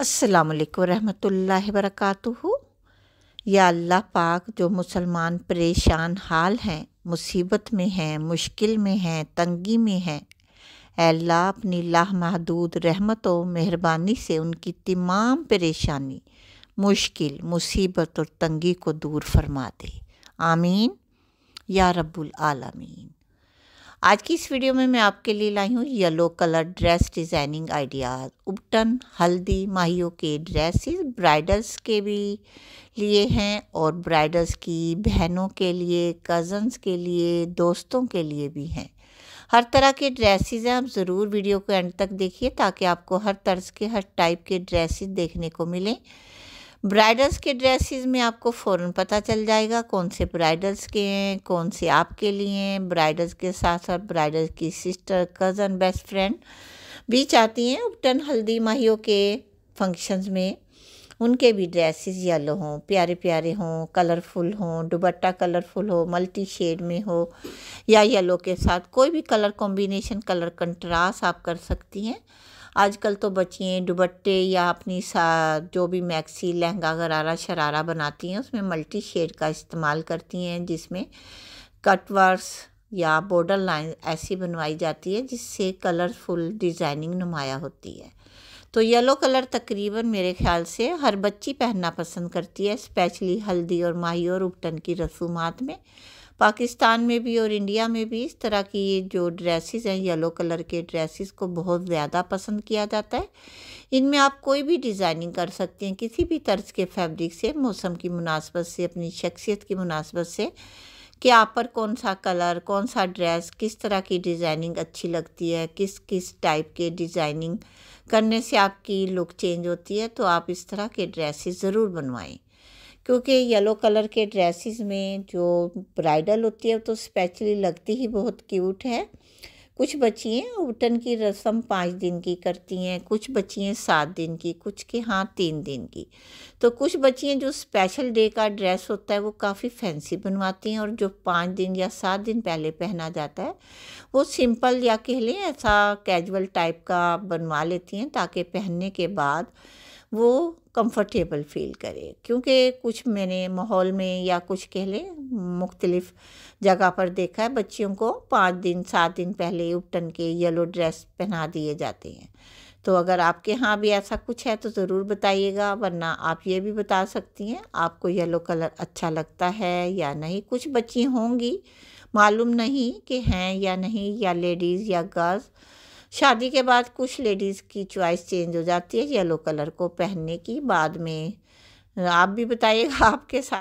असलकम रहमतुल्लाह वरक़ातुहु या अल्लाह पाक जो मुसलमान परेशान हाल हैं मुसीबत में हैं मुश्किल में हैं तंगी में हैं अल्लाह अपनी लाह महदूद रहमत और मेहरबानी से उनकी तमाम परेशानी मुश्किल मुसीबत और तंगी को दूर फरमा दे आमीन या रब्बुल आलमीन आज की इस वीडियो में मैं आपके लिए लाई हूँ yellow colour dress designing ideas उपटन हल्दी माहियों के ड्रेसेस ब्राइडल्स के भी लिए हैं और ब्राइडल्स की बहनों के लिए कज़न्स के लिए दोस्तों के लिए भी हैं हर तरह के ड्रेसेस हैं आप ज़रूर वीडियो को एंड तक देखिए ताकि आपको हर तर्ज के हर टाइप के ड्रेसेस देखने को मिलें ब्राइडल्स के ड्रेसेस में आपको फ़ौर पता चल जाएगा कौन से ब्राइडल्स के हैं कौन से आपके लिए हैं ब्राइडल्स के साथ साथ ब्राइडल्स की सिस्टर कज़न बेस्ट फ्रेंड भी चाहती हैं उपटन हल्दी माहियों के फंक्शंस में उनके भी ड्रेसेस येलो हों प्यारे प्यारे हों कलरफुल हों दुबट्टा कलरफुल हो मल्टी शेड में हो या येलो के साथ कोई भी कलर कॉम्बिनेशन कलर कंट्रास्ट आप कर सकती हैं आजकल तो बच्चियाँ दुबट्टे या अपनी सा जो भी मैक्सी लहंगा गरारा शरारा बनाती हैं उसमें मल्टी शेड का इस्तेमाल करती हैं जिसमें कटवर्स या बॉर्डर लाइन ऐसी बनवाई जाती है जिससे कलरफुल डिज़ाइनिंग नुमाया होती है तो येलो कलर तकरीबन मेरे ख्याल से हर बच्ची पहनना पसंद करती है स्पेशली हल्दी और माही और उपटन की रसूमात में पाकिस्तान में भी और इंडिया में भी इस तरह की जो ड्रेसेस हैं येलो कलर के ड्रेसेस को बहुत ज़्यादा पसंद किया जाता है इनमें आप कोई भी डिज़ाइनिंग कर सकते हैं किसी भी तर्ज के फैब्रिक से मौसम की मुनासबत से अपनी शख्सियत की मुनासबत से कि आप पर कौन सा कलर कौन सा ड्रेस किस तरह की डिज़ाइनिंग अच्छी लगती है किस किस टाइप के डिज़ाइनिंग करने से आपकी लुक चेंज होती है तो आप इस तरह के ड्रेसेस ज़रूर बनवाएं क्योंकि येलो कलर के ड्रेसेस में जो ब्राइडल होती है तो स्पेशली लगती ही बहुत क्यूट है कुछ बच्चियाँ उटन की रस्म पाँच दिन की करती हैं कुछ बच्चियाँ सात दिन की कुछ के हाँ तीन दिन की तो कुछ बच्चियाँ जो स्पेशल डे का ड्रेस होता है वो काफ़ी फैंसी बनवाती हैं और जो पाँच दिन या सात दिन पहले पहना जाता है वो सिंपल या कह लें ऐसा कैजुअल टाइप का बनवा लेती हैं ताकि पहनने के बाद वो कंफर्टेबल फील करे क्योंकि कुछ मैंने माहौल में या कुछ कह लें मुख्तलिफ़ जगह पर देखा है बच्चियों को पाँच दिन सात दिन पहले उपटन के येलो ड्रेस पहना दिए जाते हैं तो अगर आपके यहाँ भी ऐसा कुछ है तो ज़रूर बताइएगा वरना आप ये भी बता सकती हैं आपको येलो कलर अच्छा लगता है या नहीं कुछ बच्ची होंगी मालूम नहीं कि हैं या नहीं या लेडीज़ या गर्ल्स शादी के बाद कुछ लेडीज़ की चॉइस चेंज हो जाती है येलो कलर को पहनने की बाद में आप भी बताइएगा आपके साथ